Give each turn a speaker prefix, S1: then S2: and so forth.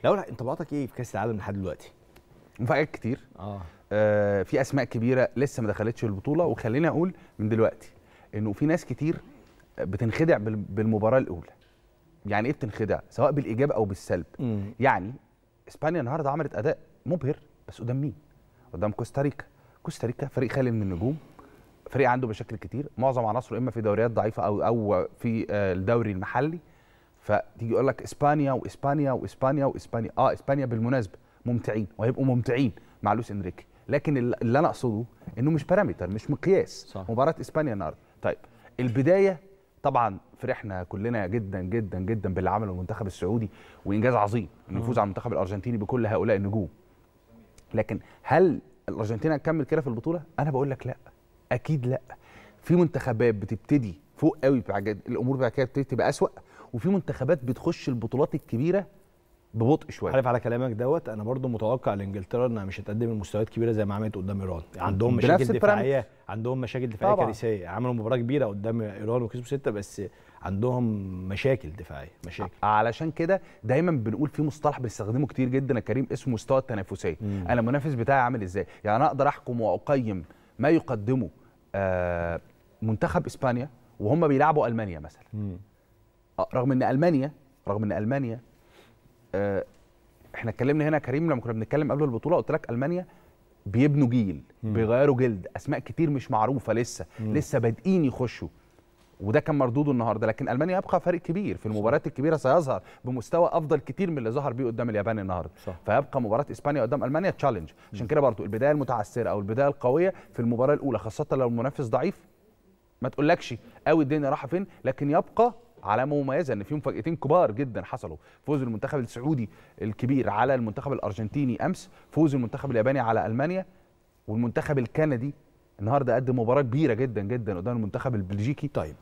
S1: الاول انطباعاتك ايه في كاس العالم لحد دلوقتي؟ مفاجآت كتير آه. آه في اسماء كبيره لسه ما دخلتش البطوله وخليني اقول من دلوقتي انه في ناس كتير بتنخدع بالمباراه الاولى يعني ايه بتنخدع سواء بالايجاب او بالسلب مم. يعني اسبانيا النهارده عملت اداء مبهر بس قدام مين قدام كوستاريكا كوستاريكا فريق خالي من النجوم فريق عنده مشاكل كتير معظم عناصره اما في دوريات ضعيفه او او في آه، الدوري المحلي فتيجي يقول لك اسبانيا واسبانيا واسبانيا واسبانيا اه اسبانيا بالمناسبه ممتعين وهيبقوا ممتعين مع لويس انريكي لكن اللي انا اقصده انه مش بارامتر مش مقياس صح. مباراه اسبانيا النهارده طيب البدايه طبعا فرحنا كلنا جدا جدا جدا باللي عمله المنتخب السعودي وانجاز عظيم انه يفوز على المنتخب الارجنتيني بكل هؤلاء النجوم لكن هل الارجنتين هتكمل كده في البطوله انا بقول لك لا اكيد لا في منتخبات بتبتدي فوق قوي في
S2: الامور بعد كده بتبتدي تبقى اسوأ وفي منتخبات بتخش البطولات الكبيره ببطء شويه عارف على كلامك دوت انا برضو متوقع لانجلترا انها مش هتقدم المستويات كبيره زي ما عملت قدام ايران عندهم مشاكل دفاعيه عندهم مشاكل دفاعيه كارثيه عملوا مباراه كبيره قدام ايران وكسبوا سته بس عندهم مشاكل دفاعيه مشاكل علشان كده دايما بنقول في مصطلح
S1: بنستخدمه كتير جدا يا كريم اسمه مستوى التنافسيه انا المنافس بتاعي عامل ازاي يعني انا اقدر احكم واقيم ما يقدمه آه منتخب اسبانيا وهم بيلعبوا المانيا مثلا آه، رغم ان المانيا رغم ان المانيا آه، احنا اتكلمنا هنا كريم لما كنا بنتكلم قبل البطوله قلت لك المانيا بيبنوا جيل بيغيروا جلد اسماء كتير مش معروفه لسه مم. لسه بادئين يخشوا وده كان مردوده النهارده لكن المانيا يبقى فريق كبير في المباريات الكبيره سيظهر بمستوى افضل كتير من اللي ظهر بيه قدام اليابان النهارده فيبقى مباراه اسبانيا قدام المانيا تشالنج عشان كده برضو البدايه المتعثره او البدايه القويه في المباراه الاولى خاصه لو المنافس ضعيف ما تقولكش قوي الدنيا رايحه فين لكن يبقى علامه مميزه ان في مفاجاتين كبار جدا حصلوا فوز المنتخب السعودي الكبير على المنتخب الارجنتيني امس فوز المنتخب الياباني على المانيا والمنتخب الكندي النهارده قدم مباراه كبيره جدا جدا قدام المنتخب البلجيكي طيب